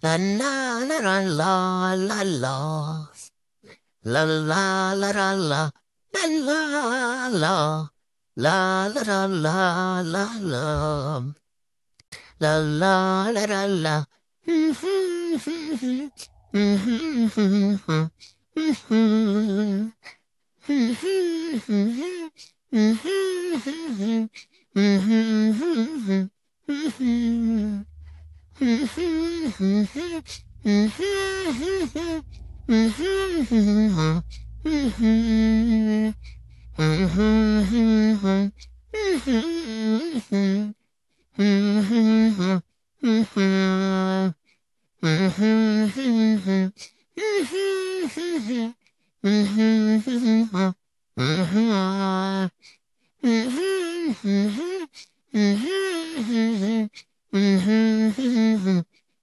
La la la la la la la la la la la la la la la La la la la la la. La la la la la. la hmm Mm-hmm.